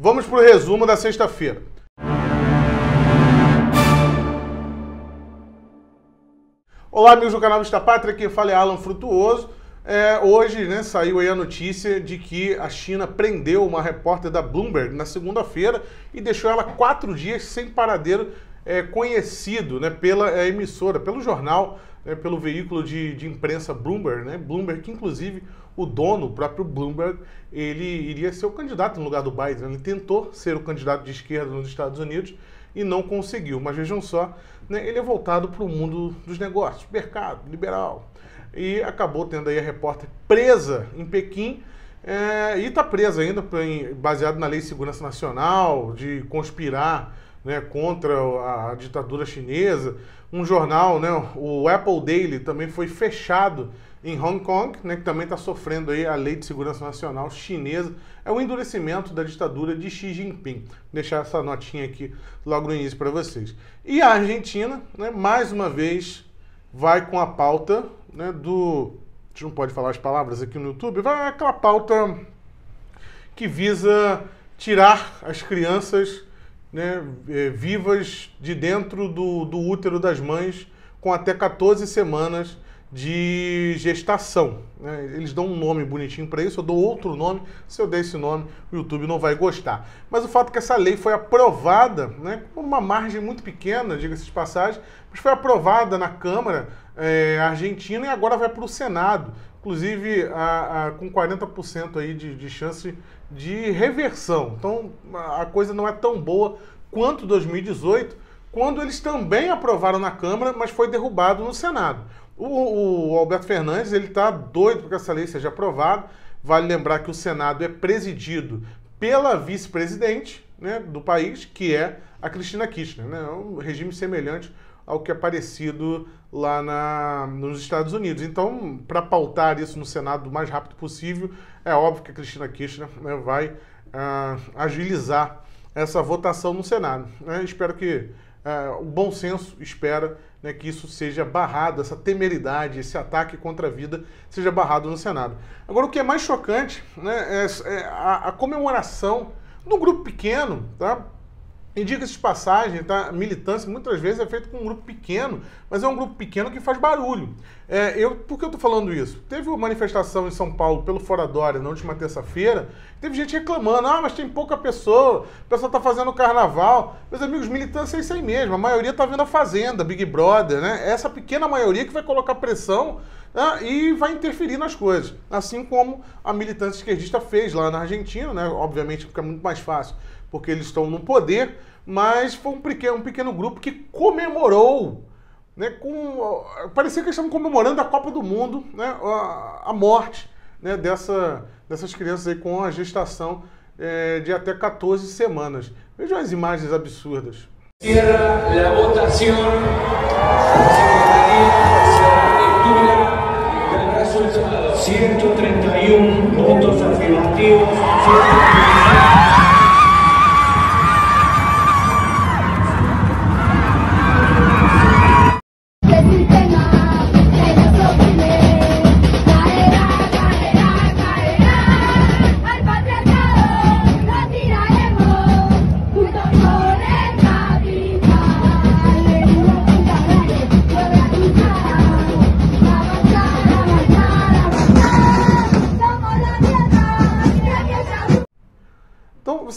Vamos para o resumo da sexta-feira. Olá, amigos do canal Vista Pátria, aqui fala é Alan Frutuoso. É, hoje né, saiu a notícia de que a China prendeu uma repórter da Bloomberg na segunda-feira e deixou ela quatro dias sem paradeiro é, conhecido né, pela é, emissora, pelo jornal, né, pelo veículo de, de imprensa Bloomberg, né? Bloomberg, que inclusive o dono, o próprio Bloomberg, ele iria ser o candidato no lugar do Biden. Ele tentou ser o candidato de esquerda nos Estados Unidos e não conseguiu. Mas vejam só, né, ele é voltado para o mundo dos negócios, mercado, liberal. E acabou tendo aí a repórter presa em Pequim. É, e está presa ainda, baseado na Lei de Segurança Nacional, de conspirar né, contra a ditadura chinesa. Um jornal, né, o Apple Daily, também foi fechado em Hong Kong, né, que também está sofrendo aí a Lei de Segurança Nacional chinesa. É o endurecimento da ditadura de Xi Jinping. Vou deixar essa notinha aqui logo no início para vocês. E a Argentina, né, mais uma vez, vai com a pauta né, do. A gente não pode falar as palavras aqui no YouTube, vai aquela pauta que visa tirar as crianças né, é, vivas de dentro do, do útero das mães com até 14 semanas de gestação. Né? Eles dão um nome bonitinho para isso, eu dou outro nome. Se eu der esse nome, o YouTube não vai gostar. Mas o fato é que essa lei foi aprovada, né, com uma margem muito pequena, diga-se de passagem, mas foi aprovada na Câmara é, Argentina e agora vai para o Senado. Inclusive, a, a, com 40% aí de, de chance de reversão. Então a coisa não é tão boa quanto 2018, quando eles também aprovaram na Câmara, mas foi derrubado no Senado. O, o Alberto Fernandes ele está doido para que essa lei seja aprovada. Vale lembrar que o Senado é presidido pela vice-presidente né, do país, que é a Cristina Kirchner, né, é um regime semelhante ao que é parecido lá na, nos Estados Unidos. Então, para pautar isso no Senado o mais rápido possível, é óbvio que a Cristina Kirchner né, vai ah, agilizar essa votação no Senado. Né? Espero que ah, o bom senso espera né, que isso seja barrado, essa temeridade, esse ataque contra a vida seja barrado no Senado. Agora, o que é mais chocante né, é, é a, a comemoração de um grupo pequeno, tá? Indica-se de passagem, tá? militância muitas vezes é feita com um grupo pequeno, mas é um grupo pequeno que faz barulho. É, eu, por que eu estou falando isso? Teve uma manifestação em São Paulo pelo Fora Dória na última terça-feira, teve gente reclamando, ah, mas tem pouca pessoa, o pessoal está fazendo carnaval. Meus amigos, militância é isso aí mesmo, a maioria está vindo à Fazenda, Big Brother, né? É essa pequena maioria que vai colocar pressão né, e vai interferir nas coisas. Assim como a militância esquerdista fez lá na Argentina, né? Obviamente fica muito mais fácil porque eles estão no poder, mas foi um pequeno, um pequeno grupo que comemorou, né, com, parecia que eles estavam comemorando a Copa do Mundo, né, a, a morte né, dessa, dessas crianças aí com a gestação é, de até 14 semanas. Vejam as imagens absurdas. Cierra la votación. Resultado 131 votos afirmativos.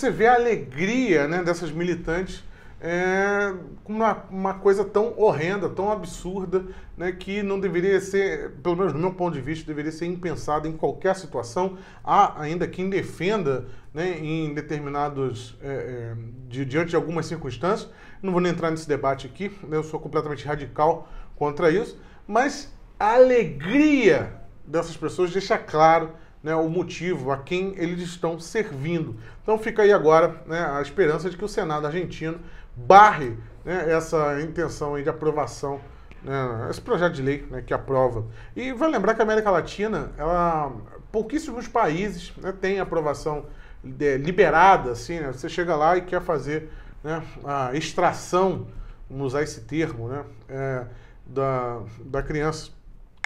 você vê a alegria né, dessas militantes é, uma, uma coisa tão horrenda, tão absurda, né, que não deveria ser, pelo menos do meu ponto de vista, deveria ser impensada em qualquer situação. Há ainda quem defenda né, em determinados. É, é de, diante de algumas circunstâncias. Não vou nem entrar nesse debate aqui, né, eu sou completamente radical contra isso, mas a alegria dessas pessoas deixa claro né, o motivo, a quem eles estão servindo. Então fica aí agora né, a esperança de que o Senado argentino barre né, essa intenção de aprovação, né, esse projeto de lei né, que aprova. E vai lembrar que a América Latina, ela, pouquíssimos países né, têm aprovação é, liberada, assim, né, você chega lá e quer fazer né, a extração, vamos usar esse termo, né, é, da, da criança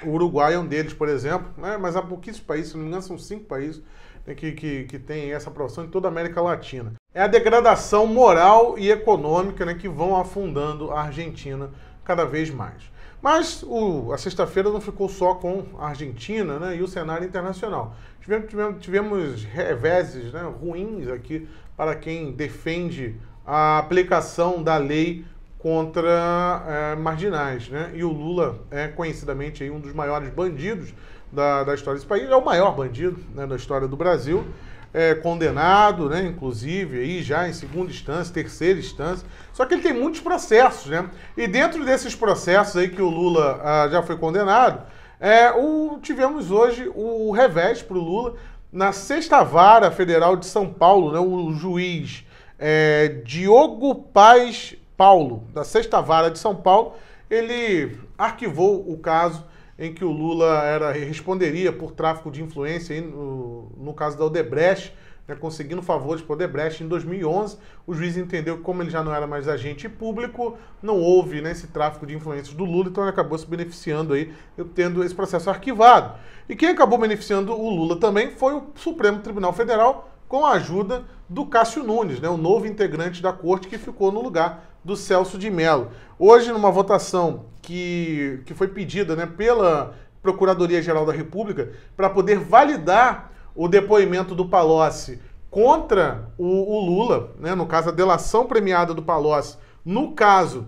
o Uruguai é um deles, por exemplo, né? mas há pouquíssimos países, se não me engano, são cinco países né, que, que, que têm essa profissão em toda a América Latina. É a degradação moral e econômica né, que vão afundando a Argentina cada vez mais. Mas o, a sexta-feira não ficou só com a Argentina né, e o cenário internacional. Tivemos, tivemos, tivemos reveses né, ruins aqui para quem defende a aplicação da lei contra é, marginais, né? E o Lula é conhecidamente aí, um dos maiores bandidos da, da história desse país, é o maior bandido né, da história do Brasil, é, condenado, né? Inclusive aí já em segunda instância, terceira instância. Só que ele tem muitos processos, né? E dentro desses processos aí que o Lula ah, já foi condenado, é, o, tivemos hoje o, o revés para o Lula na sexta vara federal de São Paulo, né? O, o juiz é, Diogo Paz Paulo, da Sexta Vara de São Paulo, ele arquivou o caso em que o Lula era, responderia por tráfico de influência, no, no caso da Odebrecht, né, conseguindo favores para Odebrecht em 2011. O juiz entendeu que, como ele já não era mais agente público, não houve né, esse tráfico de influências do Lula, então ele acabou se beneficiando aí, tendo esse processo arquivado. E quem acabou beneficiando o Lula também foi o Supremo Tribunal Federal, com a ajuda do Cássio Nunes, né, o novo integrante da corte que ficou no lugar do Celso de Mello. Hoje, numa votação que, que foi pedida né, pela Procuradoria-Geral da República para poder validar o depoimento do Palocci contra o, o, Lula, né, no caso a delação premiada do Palocci, no caso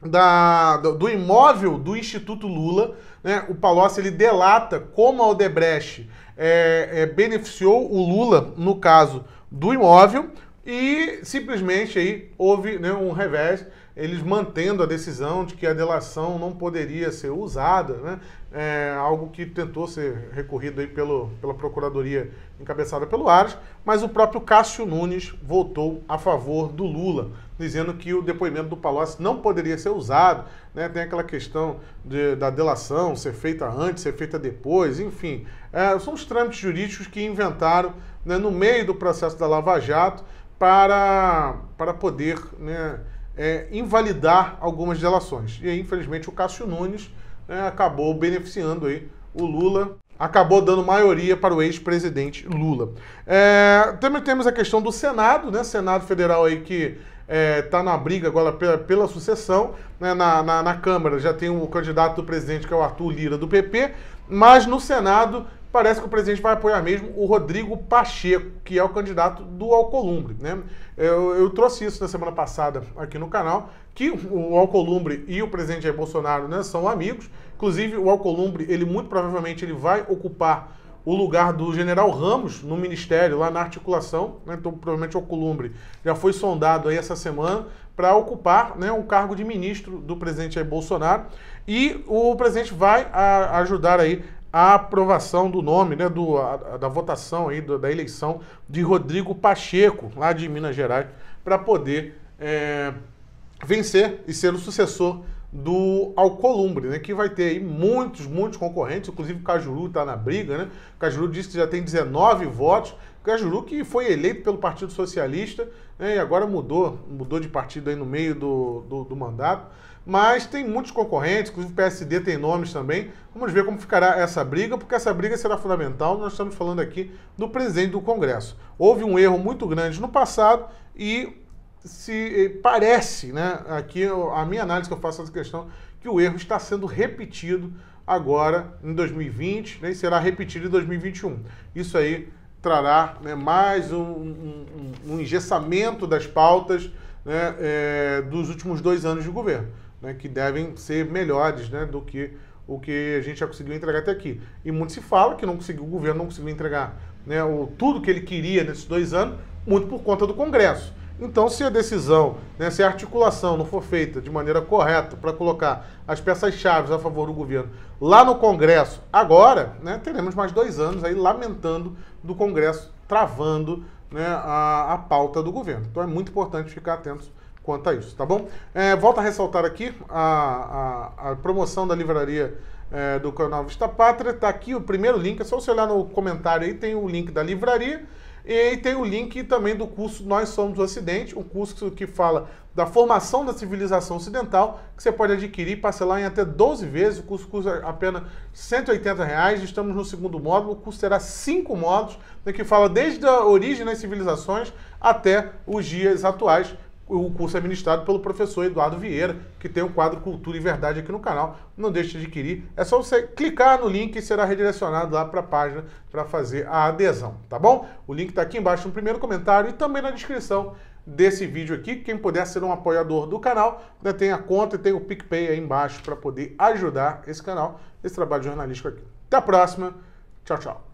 da, do imóvel do Instituto Lula, né, o Palocci ele delata como a Odebrecht é, é, beneficiou o Lula no caso do imóvel. E simplesmente aí houve né, um revés, eles mantendo a decisão de que a delação não poderia ser usada, né? É algo que tentou ser recorrido aí pelo, pela procuradoria encabeçada pelo Ares, mas o próprio Cássio Nunes votou a favor do Lula, dizendo que o depoimento do Palocci não poderia ser usado, né? Tem aquela questão de, da delação ser feita antes, ser feita depois, enfim, é, são os trâmites jurídicos que inventaram né, no meio do processo da Lava Jato para, para poder né, é, invalidar algumas delações. E aí, infelizmente, o Cássio Nunes né, acabou beneficiando aí o Lula, acabou dando maioria para o ex-presidente Lula. É, também temos a questão do Senado, né? Senado Federal aí que está é, tá na briga agora pela, pela sucessão. Né? Na, na, na, Câmara já tem o candidato do presidente, que é o Arthur Lira, do PP, mas no Senado parece que o presidente vai apoiar mesmo o Rodrigo Pacheco, que é o candidato do Alcolumbre. Né? Eu, eu trouxe isso na semana passada aqui no canal, que o Alcolumbre e o presidente Jair Bolsonaro né, são amigos. Inclusive, o Alcolumbre, ele muito provavelmente ele vai ocupar o lugar do general Ramos no ministério, lá na articulação, né? então provavelmente o Columbre já foi sondado aí essa semana para ocupar né, um cargo de ministro do presidente Bolsonaro e o presidente vai a, ajudar aí a aprovação do nome, né, do, a, da votação aí, do, da eleição de Rodrigo Pacheco, lá de Minas Gerais, para poder é, vencer e ser o sucessor do Alcolumbre, né? Que vai ter aí muitos, muitos concorrentes, inclusive o Cajuru está na briga, né? O Cajuru disse que já tem 19 votos. O Cajuru que foi eleito pelo Partido Socialista né? e agora mudou, mudou de partido aí no meio do, do, do mandato. Mas tem muitos concorrentes, inclusive o PSD tem nomes também. Vamos ver como ficará essa briga, porque essa briga será fundamental. Nós estamos falando aqui do presidente do Congresso. Houve um erro muito grande no passado e se eh, parece, né? Aqui a minha análise que eu faço essa questão que o erro está sendo repetido agora em 2020, né? E será repetido em 2021. Isso aí trará né, mais um, um, um, engessamento das pautas né, é, dos últimos dois anos de governo, né, que devem ser melhores né, do que o que a gente já conseguiu entregar até aqui. E muito se fala que não conseguiu, o governo não conseguiu entregar né, o, tudo que ele queria nesses dois anos, muito por conta do Congresso. Então, se a decisão, né, se a articulação não for feita de maneira correta para colocar as peças-chave a favor do governo lá no Congresso, agora, né, teremos mais dois anos aí lamentando do Congresso travando né, a, a pauta do governo. Então, é muito importante ficar atentos quanto a isso, tá bom? É, volto a ressaltar aqui a, a, a promoção da livraria é, do canal Vista Pátria. Está aqui o primeiro link, é só você olhar no comentário aí, tem o link da livraria e tem o link também do curso Nós Somos o Ocidente, um curso que fala da formação da civilização ocidental, que você pode adquirir e parcelar em até 12 vezes. O curso custa apenas R$ 180. Reais. Estamos no segundo módulo, o curso terá cinco módulos, né, que fala desde a origem das civilizações até os dias atuais o curso é ministrado pelo professor Eduardo Vieira, que tem o quadro Cultura e Verdade aqui no canal. Não deixe de adquirir, é só você clicar no link e será redirecionado lá para a página para fazer a adesão, tá bom? O link está aqui embaixo no primeiro comentário e também na descrição desse vídeo aqui. Quem puder ser um apoiador do canal, né, tem a conta e tem o PicPay aí embaixo para poder ajudar esse canal, esse trabalho jornalístico aqui. Até a próxima, tchau, tchau.